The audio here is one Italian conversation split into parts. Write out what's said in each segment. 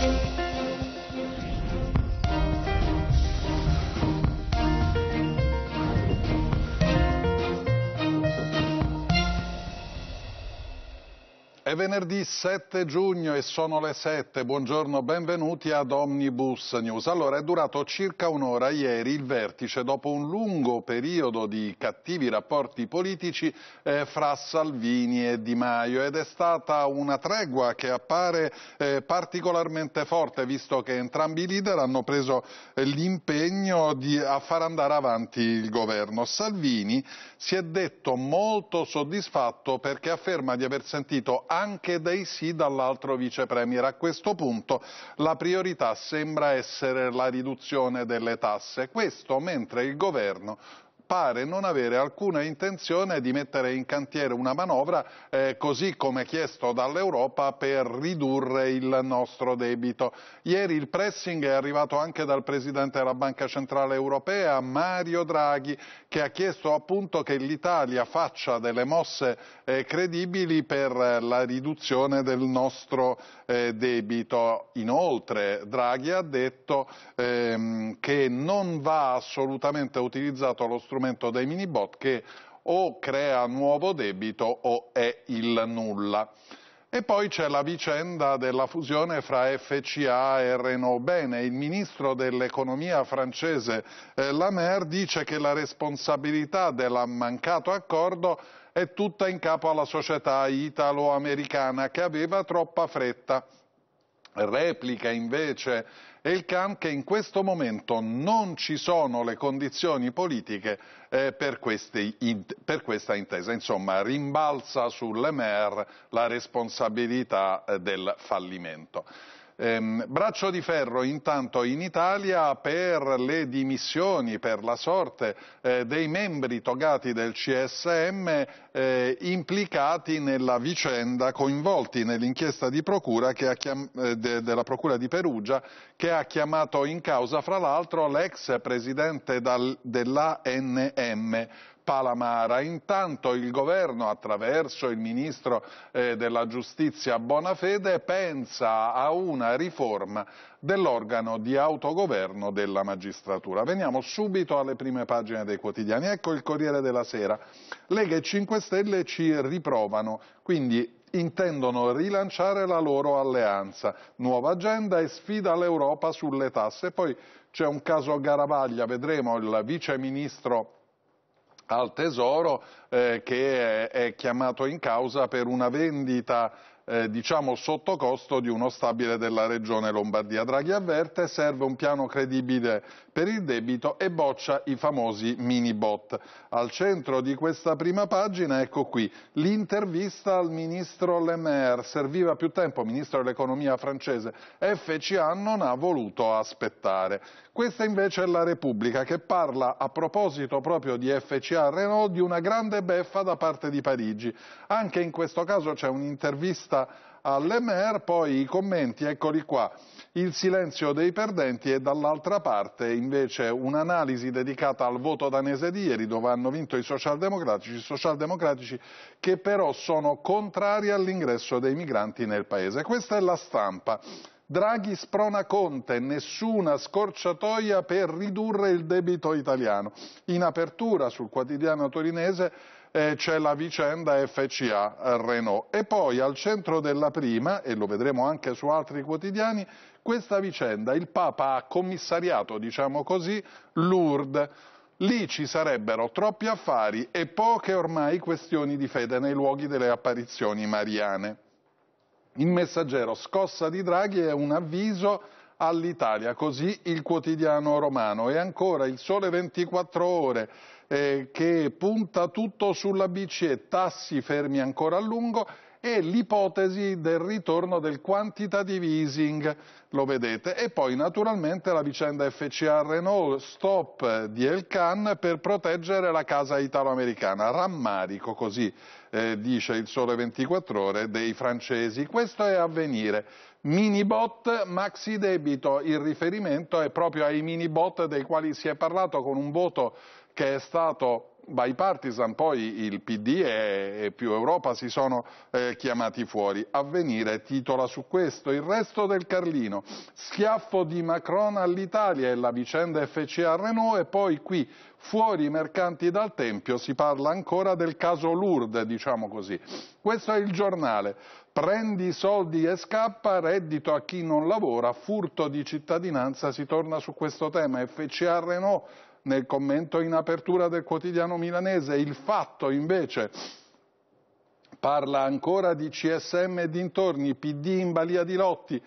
Música È venerdì 7 giugno e sono le 7. Buongiorno, benvenuti ad Omnibus News. Allora, è durato circa un'ora ieri il vertice dopo un lungo periodo di cattivi rapporti politici eh, fra Salvini e Di Maio ed è stata una tregua che appare eh, particolarmente forte visto che entrambi i leader hanno preso eh, l'impegno a far andare avanti il governo. Salvini si è detto molto soddisfatto perché afferma di aver sentito anche dei sì dall'altro vicepremier. A questo punto la priorità sembra essere la riduzione delle tasse. Questo mentre il governo pare non avere alcuna intenzione di mettere in cantiere una manovra eh, così come chiesto dall'Europa per ridurre il nostro debito. Ieri il pressing è arrivato anche dal Presidente della Banca Centrale Europea, Mario Draghi, che ha chiesto appunto che l'Italia faccia delle mosse eh, credibili per la riduzione del nostro eh, debito. Inoltre Draghi ha detto ehm, che non va assolutamente utilizzato lo strumento strumento dei mini bot che o crea nuovo debito o è il nulla. E poi c'è la vicenda della fusione fra FCA e Renault Bene. Il ministro dell'economia francese eh, Lamer dice che la responsabilità del mancato accordo è tutta in capo alla società italo-americana che aveva troppa fretta. Replica invece Elkan che in questo momento non ci sono le condizioni politiche eh, per, queste, in, per, questa intesa. Insomma, rimbalza sulle mer la responsabilità eh, del fallimento. Ehm, braccio di ferro intanto in Italia per le dimissioni, per la sorte eh, dei membri togati del CSM eh, implicati nella vicenda, coinvolti nell'inchiesta eh, de, della Procura di Perugia che ha chiamato in causa fra l'altro l'ex presidente dell'ANM Palamara. Intanto il governo, attraverso il ministro eh, della giustizia Bonafede, pensa a una riforma dell'organo di autogoverno della magistratura. Veniamo subito alle prime pagine dei quotidiani. Ecco il Corriere della Sera. Lega e 5 Stelle ci riprovano, quindi intendono rilanciare la loro alleanza. Nuova agenda e sfida l'Europa sulle tasse. Poi c'è un caso Garavaglia, vedremo il viceministro ministro al tesoro eh, che è, eh, è, chiamato in causa per una vendita eh, diciamo sotto costo di uno stabile della regione Lombardia. Draghi avverte, serve un piano credibile per il debito e boccia i famosi mini bot. Al centro di questa prima pagina, ecco qui, l'intervista al ministro Le Maire. Serviva più tempo, ministro dell'economia francese. FCA non ha voluto aspettare. Questa invece è la Repubblica che parla a proposito proprio di FCA Renault di una grande beffa da parte di Parigi. Anche in questo caso c'è un'intervista all'Emer, poi i commenti, eccoli qua, il silenzio dei perdenti e dall'altra parte invece un'analisi dedicata al voto danese di ieri dove hanno vinto i socialdemocratici, i socialdemocratici che però sono contrari all'ingresso dei migranti nel paese. Questa è la stampa. Draghi sprona Conte, nessuna scorciatoia per ridurre il debito italiano. In apertura sul quotidiano torinese eh, c'è la vicenda FCA-Renault. Eh, e poi al centro della prima, e lo vedremo anche su altri quotidiani, questa vicenda. Il Papa ha commissariato, diciamo così, Lourdes. Lì ci sarebbero troppi affari e poche ormai questioni di fede nei luoghi delle apparizioni mariane. Il messaggero, scossa di Draghi è un avviso all'Italia, così il quotidiano romano. E ancora il sole 24 ore eh, che punta tutto sulla BCE, tassi fermi ancora a lungo e l'ipotesi del ritorno del quantitative easing, lo vedete. E poi naturalmente la vicenda FCA Renault, stop di Elcan per proteggere la casa italo-americana, rammarico così eh, dice il Sole 24 Ore, dei francesi. Questo è avvenire. Mini bot, maxi debito, il riferimento è proprio ai mini bot dei quali si è parlato con un voto che è stato bipartisan, poi il PD e, più Europa si sono eh, chiamati fuori. Avvenire titola su questo. Il resto del Carlino. Schiaffo di Macron all'Italia e la vicenda FCA Renault e poi qui Fuori i mercanti dal Tempio si parla ancora del caso Lourdes, diciamo così. Questo è il giornale. Prendi i soldi e scappa, reddito a chi non lavora, furto di cittadinanza, si torna su questo tema. FCA Renault nel commento in apertura del quotidiano milanese, il fatto invece parla ancora di CSM e dintorni, PD in balia di Lotti,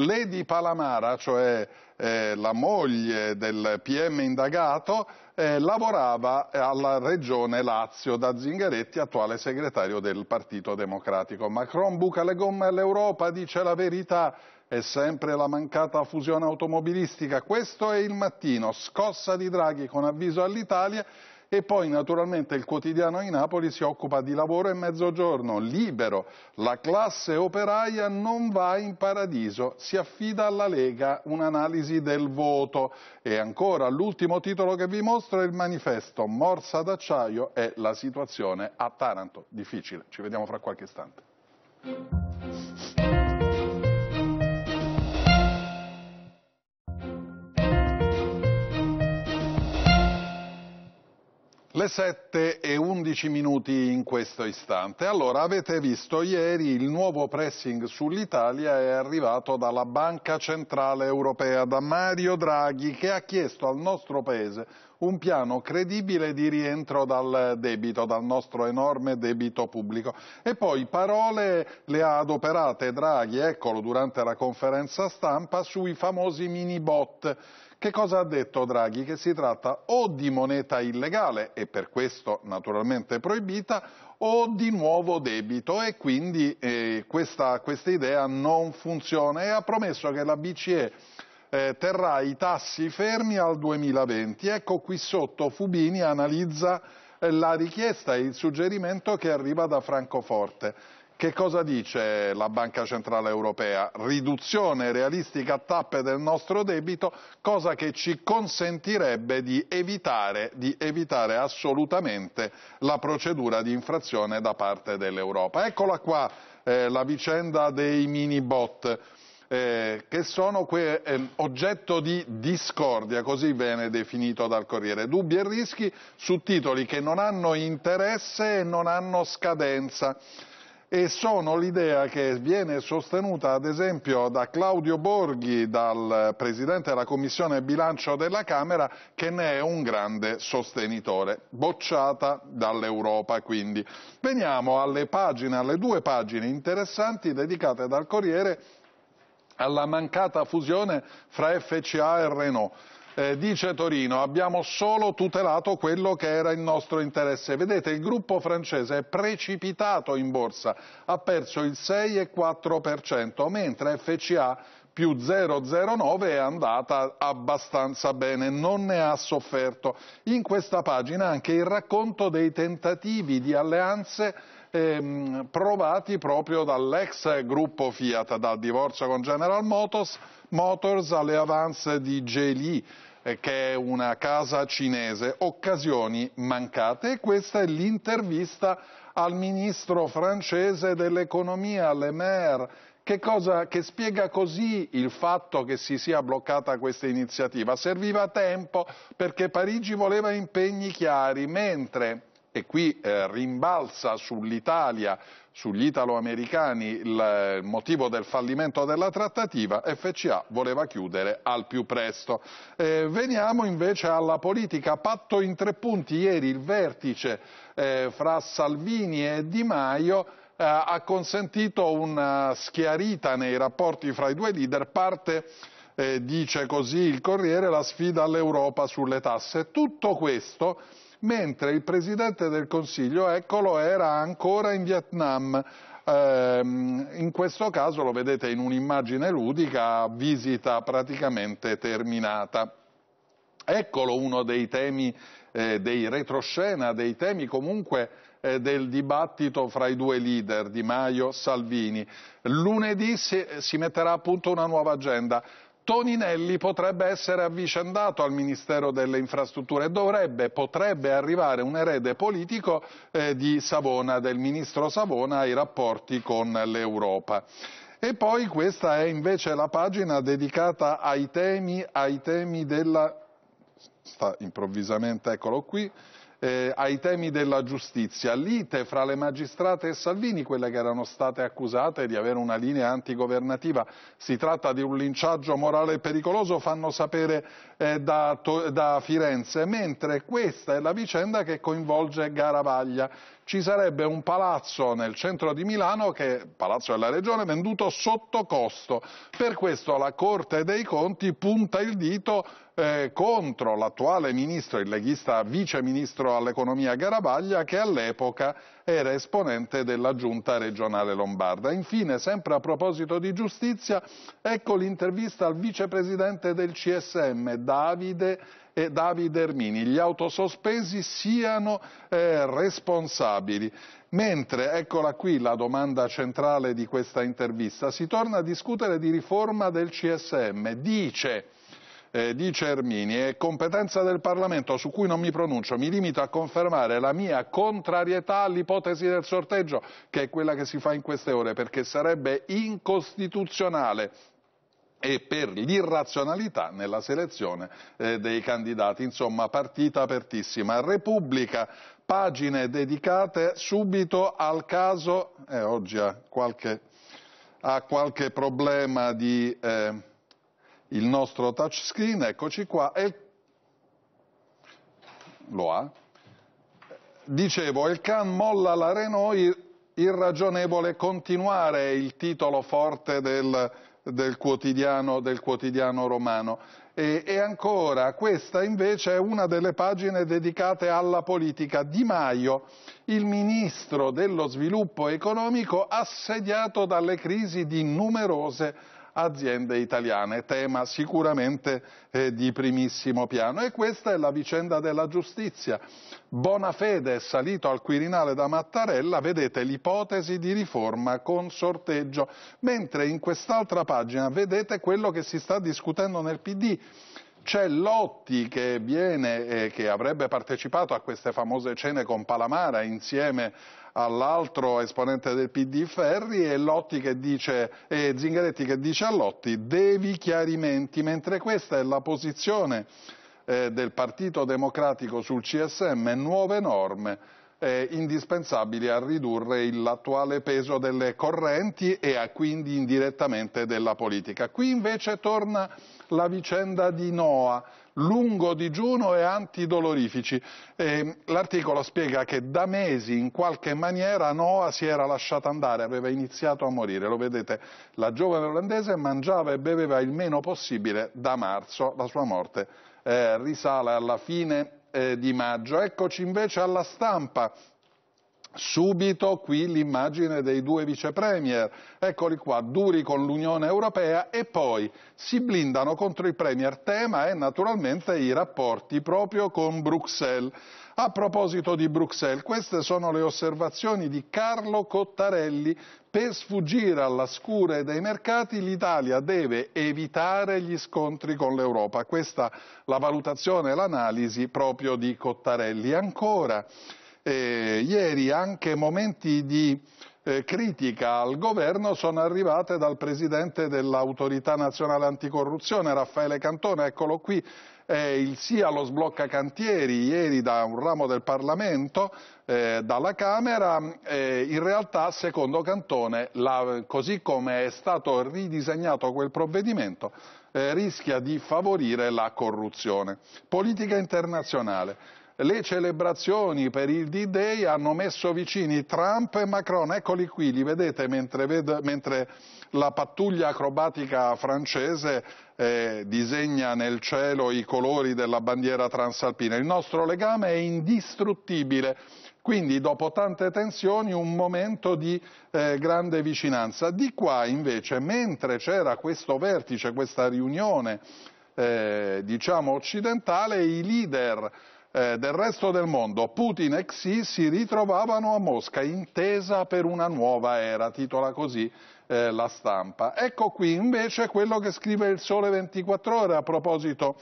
Lady Palamara, cioè eh, la moglie del PM indagato, eh, lavorava alla regione Lazio da Zingaretti, attuale segretario del Partito Democratico. Macron buca le gomme all'Europa, dice la verità, è sempre la mancata fusione automobilistica. Questo è il mattino, scossa di Draghi con avviso all'Italia e poi naturalmente il quotidiano di Napoli si occupa di lavoro e mezzogiorno, libero, la classe operaia non va in paradiso, si affida alla Lega un'analisi del voto e ancora l'ultimo titolo che vi mostro è il manifesto Morsa d'acciaio e la situazione a Taranto, difficile, ci vediamo fra qualche istante. Le 7 e 11 minuti in questo istante. Allora, avete visto ieri il nuovo pressing sull'Italia è arrivato dalla Banca Centrale Europea, da Mario Draghi, che ha chiesto al nostro Paese un piano credibile di rientro dal debito, dal nostro enorme debito pubblico. E poi parole le ha adoperate Draghi, eccolo, durante la conferenza stampa, sui famosi mini bot che cosa ha detto Draghi? Che si tratta o di moneta illegale e per questo naturalmente proibita o di nuovo debito e quindi eh, questa, questa idea non funziona e ha promesso che la BCE eh, terrà i tassi fermi al 2020. Ecco qui sotto Fubini analizza eh, la richiesta e il suggerimento che arriva da Francoforte. Che cosa dice la Banca Centrale Europea? Riduzione realistica a tappe del nostro debito, cosa che ci consentirebbe di evitare, di evitare assolutamente la procedura di infrazione da parte dell'Europa. Eccola qua eh, la vicenda dei mini bot. Eh, che sono que, eh, oggetto di discordia, così viene definito dal Corriere. Dubbi e rischi su titoli che non hanno interesse e non hanno scadenza e sono l'idea che viene sostenuta ad esempio da Claudio Borghi, dal Presidente della Commissione Bilancio della Camera, che ne è un grande sostenitore, bocciata dall'Europa quindi. Veniamo alle, pagine, alle due pagine interessanti dedicate dal Corriere alla mancata fusione fra FCA e Renault eh, dice Torino abbiamo solo tutelato quello che era il nostro interesse. Vedete il gruppo francese è precipitato in borsa, ha perso il 6,4%, mentre FCA più 0,09 è andata abbastanza bene, non ne ha sofferto. In questa pagina anche il racconto dei tentativi di alleanze ehm, provati proprio dall'ex gruppo Fiat, dal divorzio con General Motors, Motors alle avance di Gelie eh, che è una casa cinese, occasioni mancate. E questa è l'intervista al ministro francese dell'economia, Le Maire, che, cosa, che, spiega così il fatto che si sia bloccata questa iniziativa. Serviva tempo perché Parigi voleva impegni chiari, mentre e qui eh, rimbalza sull'Italia, sugli italo-americani il eh, motivo del fallimento della trattativa, FCA voleva chiudere al più presto. Eh, veniamo invece alla politica, patto in tre punti, ieri il vertice eh, fra Salvini e Di Maio eh, ha consentito una schiarita nei rapporti fra i due leader, parte eh, dice così il Corriere, la sfida all'Europa sulle tasse. Tutto questo mentre il Presidente del Consiglio, eccolo, era ancora in Vietnam. Ehm, in questo caso lo vedete in un'immagine ludica, visita praticamente terminata. Eccolo uno dei temi, eh, dei retroscena, dei temi comunque eh, del dibattito fra i due leader, Di Maio e Salvini. Lunedì si, si metterà a punto una nuova agenda. Toninelli potrebbe essere avvicendato al Ministero delle Infrastrutture e dovrebbe, potrebbe arrivare un erede politico eh, di Savona, del ministro Savona ai rapporti con l'Europa. E poi questa è invece la pagina dedicata ai temi, ai temi della sta improvvisamente, eccolo qui, eh, ai temi della giustizia, lite fra le magistrate e Salvini, quelle che erano state accusate di avere una linea antigovernativa. Si tratta di un linciaggio morale pericoloso, fanno sapere eh, da, da Firenze, mentre questa è la vicenda che coinvolge Garavaglia. Ci sarebbe un palazzo nel centro di Milano, che è palazzo della regione, venduto sotto costo. Per questo la Corte dei Conti punta il dito eh, contro l'attuale ministro, il leghista vice ministro all'economia Garabaglia, che all'epoca era esponente della giunta regionale lombarda. Infine, sempre a proposito di giustizia, ecco l'intervista al vicepresidente del CSM, Davide e eh, Davide Ermini, gli autosospesi siano eh, responsabili. Mentre, eccola qui la domanda centrale di questa intervista, si torna a discutere di riforma del CSM. Dice eh, dice Ermini, è competenza del Parlamento su cui non mi pronuncio, mi limito a confermare la mia contrarietà all'ipotesi del sorteggio, che è quella che si fa in queste ore, perché sarebbe incostituzionale e per l'irrazionalità nella selezione eh, dei candidati. Insomma, partita apertissima. Repubblica, pagine dedicate subito al caso, eh, oggi ha qualche, ha qualche problema di... Eh, il nostro touchscreen, eccoci qua, e lo ha. Dicevo, il Can molla la Renault, irragionevole continuare il titolo forte del, del, quotidiano, del quotidiano, romano. E, e ancora, questa invece è una delle pagine dedicate alla politica. Di Maio, il ministro dello sviluppo economico assediato dalle crisi di numerose aziende italiane, tema sicuramente eh, di primissimo piano. E questa è la vicenda della giustizia. Bonafede è salito al Quirinale da Mattarella, vedete l'ipotesi di riforma con sorteggio, mentre in quest'altra pagina vedete quello che si sta discutendo nel PD c'è Lotti che, viene, eh, che avrebbe partecipato a queste famose cene con Palamara insieme all'altro esponente del PD Ferri e, Lotti che dice, e Zingaretti che dice a Lotti devi chiarimenti, mentre questa è la posizione eh, del Partito Democratico sul CSM, nuove norme eh, indispensabili a ridurre l'attuale peso delle correnti e a, eh, quindi indirettamente della politica. Qui invece torna la vicenda di Noa, lungo digiuno e antidolorifici. l'articolo spiega che da mesi in qualche maniera Noah si era lasciata andare, aveva iniziato a morire. Lo vedete, la giovane olandese mangiava e beveva il meno possibile da marzo, la sua morte eh, risale alla fine eh, di maggio. Eccoci invece alla stampa Subito qui l'immagine dei due vicepremier, eccoli qua, duri con l'Unione Europea e poi si blindano contro il premier. Tema è naturalmente i rapporti proprio con Bruxelles. A proposito di Bruxelles, queste sono le osservazioni di Carlo Cottarelli. Per sfuggire alla scure dei mercati l'Italia deve evitare gli scontri con l'Europa. Questa la valutazione e l'analisi proprio di Cottarelli. Ancora, eh, ieri anche momenti di eh, critica al governo sono arrivate dal presidente dell'autorità nazionale anticorruzione Raffaele Cantone, eccolo qui, eh, il sì allo sblocca cantieri ieri da un ramo del Parlamento, eh, dalla Camera, eh, in realtà secondo Cantone, la, così come è stato ridisegnato quel provvedimento, eh, rischia di favorire la corruzione. Politica internazionale le celebrazioni per il D-Day hanno messo vicini Trump e Macron, eccoli qui, li vedete mentre, ved- mentre la pattuglia acrobatica francese eh, disegna nel cielo i colori della bandiera transalpina. Il nostro legame è indistruttibile. Quindi dopo tante tensioni un momento di eh, grande vicinanza. Di qua invece, mentre c'era questo vertice, questa riunione eh, diciamo occidentale, i leader eh, del resto del mondo, Putin e Xi si ritrovavano a Mosca, intesa per una nuova era, titola così eh, la stampa. Ecco qui invece quello che scrive il Sole 24 Ore a proposito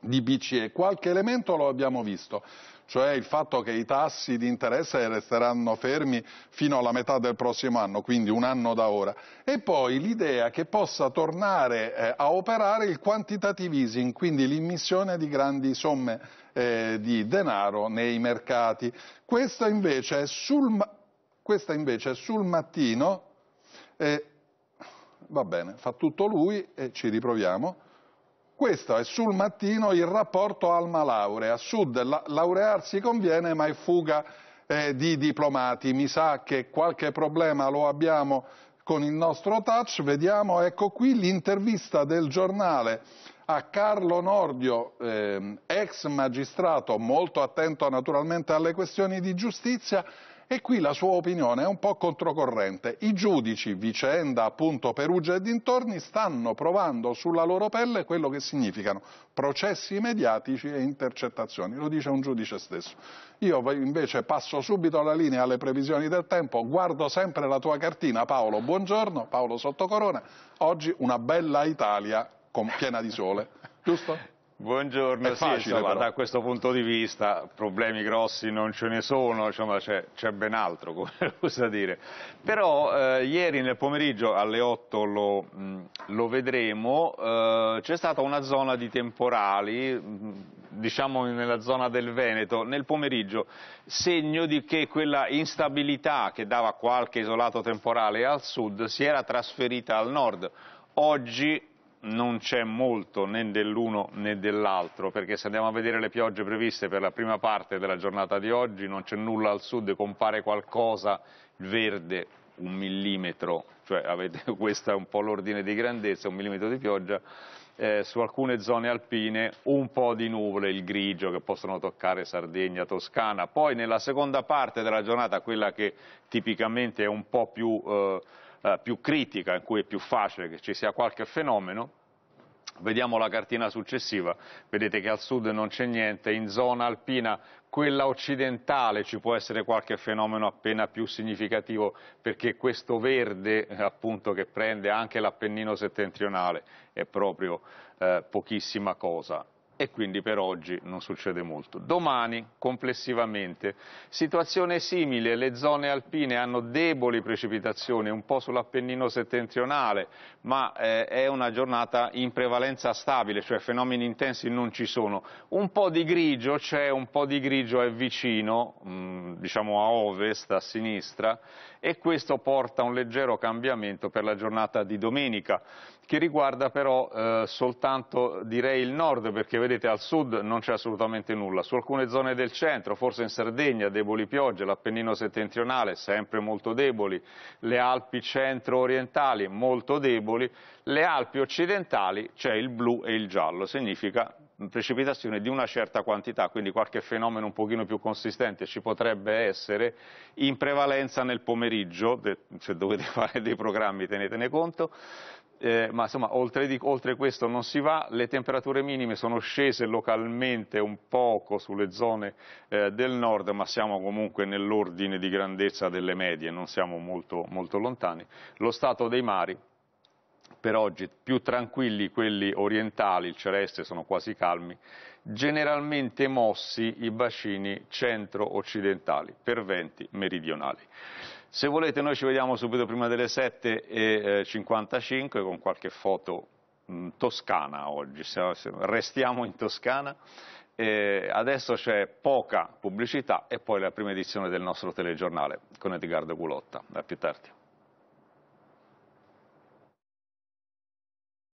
di BCE. Qualche elemento lo abbiamo visto, cioè il fatto che i tassi di interesse resteranno fermi fino alla metà del prossimo anno, quindi un anno da ora. E poi l'idea che possa tornare eh, a operare il quantitative easing, quindi l'immissione di grandi somme eh, di denaro nei mercati. Questa invece è sul, questa invece è sul mattino. Eh, va bene, fa tutto lui e ci riproviamo. Questo è sul mattino il rapporto alma laurea. A sud la, laurearsi conviene ma è fuga eh, di diplomati. Mi sa che qualche problema lo abbiamo con il nostro touch. Vediamo, ecco qui l'intervista del giornale a Carlo Nordio, eh, ex magistrato molto attento naturalmente alle questioni di giustizia, e qui la sua opinione è un po' controcorrente. I giudici, vicenda appunto Perugia e dintorni, stanno provando sulla loro pelle quello che significano processi mediatici e intercettazioni, lo dice un giudice stesso. Io invece passo subito la linea alle previsioni del tempo, guardo sempre la tua cartina Paolo, buongiorno, Paolo Sottocorona, oggi una bella Italia con piena di sole, giusto? Buongiorno, sì, insomma, da questo punto di vista problemi grossi non ce ne sono, c'è, ben altro, come usa dire. Però eh, ieri nel pomeriggio alle 8 lo, mh, lo vedremo, eh, c'è stata una zona di temporali, mh, diciamo nella zona del Veneto, nel pomeriggio, segno di che quella instabilità che dava qualche isolato temporale al sud si era trasferita al nord. Oggi non c'è molto né dell'uno né dell'altro, perché se andiamo a vedere le piogge previste per la prima parte della giornata di oggi, non c'è nulla al sud, compare qualcosa verde, un millimetro, cioè avete, questo è un po' l'ordine di grandezza, un millimetro di pioggia, eh, su alcune zone alpine un po' di nuvole, il grigio che possono toccare Sardegna, Toscana. Poi nella seconda parte della giornata, quella che tipicamente è un po' più... Eh, eh, più critica, in cui è più facile che ci sia qualche fenomeno, Vediamo la cartina successiva, vedete che al sud non c'è niente, in zona alpina, quella occidentale ci può essere qualche fenomeno appena più significativo perché questo verde appunto che prende anche l'Appennino settentrionale è proprio eh, pochissima cosa e quindi per oggi non succede molto. Domani, complessivamente, situazione simile, le zone alpine hanno deboli precipitazioni, un po' sull'Appennino settentrionale, ma eh, è una giornata in prevalenza stabile, cioè fenomeni intensi non ci sono. Un po' di grigio c'è, cioè un po' di grigio è vicino, mh, mm, diciamo a ovest, a sinistra, e questo porta a un leggero cambiamento per la giornata di domenica che riguarda però eh, soltanto direi il nord perché vedete al sud non c'è assolutamente nulla, su alcune zone del centro, forse in Sardegna deboli piogge, l'Appennino settentrionale sempre molto deboli, le Alpi centro-orientali molto deboli, le Alpi occidentali c'è il blu e il giallo, significa precipitazione di una certa quantità, quindi qualche fenomeno un pochino più consistente ci potrebbe essere, in prevalenza nel pomeriggio, se dovete fare dei programmi tenetene conto, eh, ma insomma oltre, di, oltre, questo non si va, le temperature minime sono scese localmente un poco sulle zone eh, del nord, ma siamo comunque nell'ordine di grandezza delle medie, non siamo molto, molto lontani. Lo stato dei mari per oggi più tranquilli quelli orientali, il celeste sono quasi calmi, generalmente mossi i bacini centro-occidentali per venti meridionali. Se volete noi ci vediamo subito prima delle 7.55 eh, con qualche foto mm, toscana oggi, restiamo in Toscana. E eh, adesso c'è poca pubblicità e poi la prima edizione del nostro telegiornale con Edgardo Gulotta. A più tardi.